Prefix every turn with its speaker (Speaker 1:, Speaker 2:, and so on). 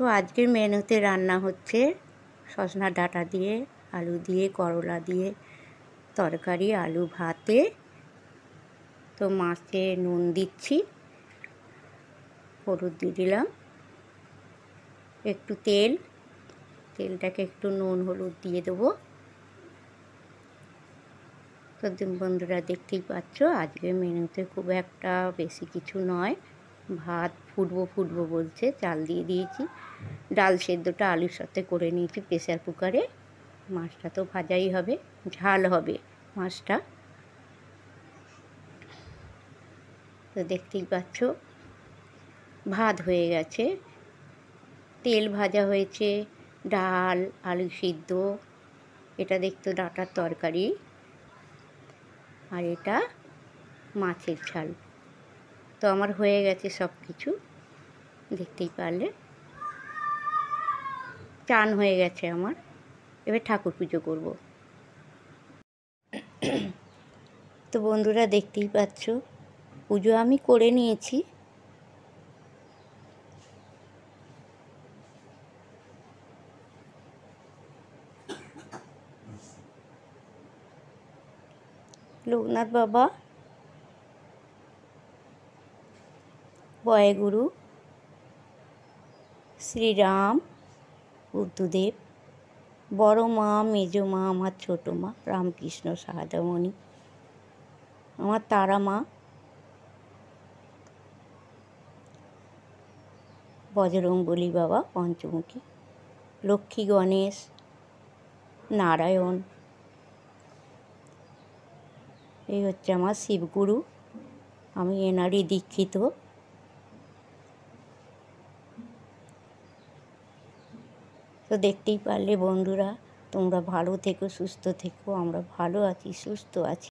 Speaker 1: তো আজকের মেনুতে রান্না হচ্ছে সজনা ডাটা দিয়ে আলু দিয়ে করলা দিয়ে তরকারি আলু ভাতে তো মাছে নুন দিচ্ছি হলুদ দিয়ে দিলাম একটু তেল তেলটাকে একটু নুন হলুদ দিয়ে দেবো তো বন্ধুরা দেখতেই পাচ্ছ আজকের মেনুতে খুব একটা বেশি কিছু নয় ভাত ফুটবো ফুটবো বলছে চাল দিয়ে দিয়েছি ডাল সেদ্ধটা আলুর সাথে করে নিয়েছি প্রেশার কুকারে মাছটা তো ভাজাই হবে ঝাল হবে মাছটা তো দেখতেই পাচ্ছ ভাত হয়ে গেছে তেল ভাজা হয়েছে ডাল আলু সিদ্ধ এটা দেখতো ডাটার তরকারি আর এটা মাছের ঝাল তো আমার হয়ে গেছে সব কিছু দেখতেই পারলে চান হয়ে গেছে আমার এবার ঠাকুর পুজো করব তো বন্ধুরা দেখতেই পাচ্ছ পুজো আমি করে নিয়েছি লোকনাথ বাবা বয়গুরু শ্রীরাম বুদ্ধদেব বড় মা মেজো মা আমার ছোটো মা রামকৃষ্ণ সাহাদামণি আমার তারা মা বজরঙ্গলি বাবা পঞ্চমুখী লক্ষ্মী গণেশ নারায়ণ এই হচ্ছে আমার শিবগুরু আমি এনারই দীক্ষিত তো দেখতেই পারলে বন্ধুরা তোমরা ভালো থেকো সুস্থ থেকো আমরা ভালো আছি সুস্থ আছি